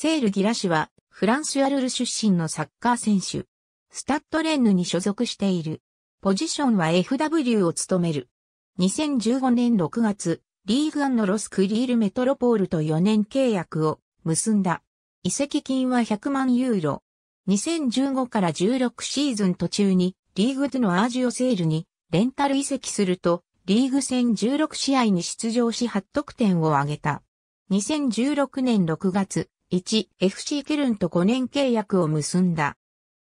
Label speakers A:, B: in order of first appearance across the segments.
A: セール・ギラ氏は、フランス・アルル出身のサッカー選手。スタッドレンヌに所属している。ポジションは FW を務める。2015年6月、リーグアンのロスクリールメトロポールと4年契約を結んだ。移籍金は100万ユーロ。2015から16シーズン途中にリーグ2のアージオセールにレンタル移籍すると、リーグ戦16試合に出場し8得点を挙げた。2016年6月、1、FC ケルンと5年契約を結んだ。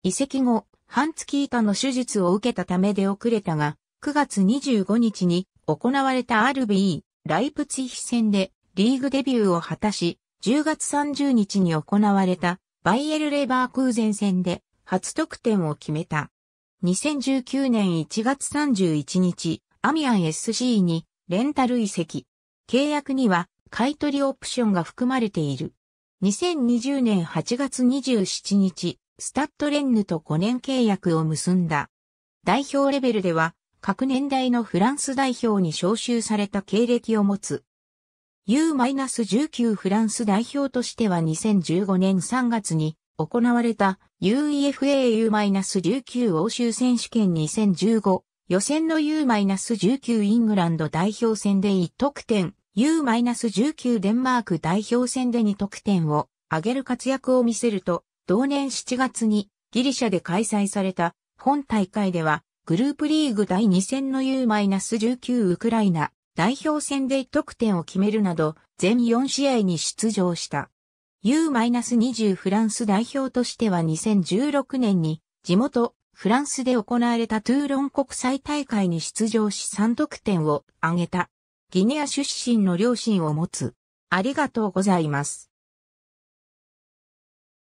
A: 移籍後、半月以下の手術を受けたため出遅れたが、9月25日に行われた RB、ライプツィヒ戦でリーグデビューを果たし、10月30日に行われたバイエル・レバー空ー戦で初得点を決めた。2019年1月31日、アミアン SC にレンタル移籍。契約には買取オプションが含まれている。2020年8月27日、スタッドレンヌと5年契約を結んだ。代表レベルでは、各年代のフランス代表に招集された経歴を持つ。U-19 フランス代表としては2015年3月に行われた UEFA-U-19 欧州選手権2015予選の U-19 イングランド代表戦で1得点 U-19 デンマーク代表戦で2得点を挙げる活躍を見せると、同年7月にギリシャで開催された本大会では、グループリーグ第2戦の U-19 ウクライナ代表戦で得点を決めるなど、全4試合に出場した。U-20 フランス代表としては2016年に地元フランスで行われたトゥーロン国際大会に出場し3得点を挙げた。ギニア出身の両親を持つ。ありがとうございます。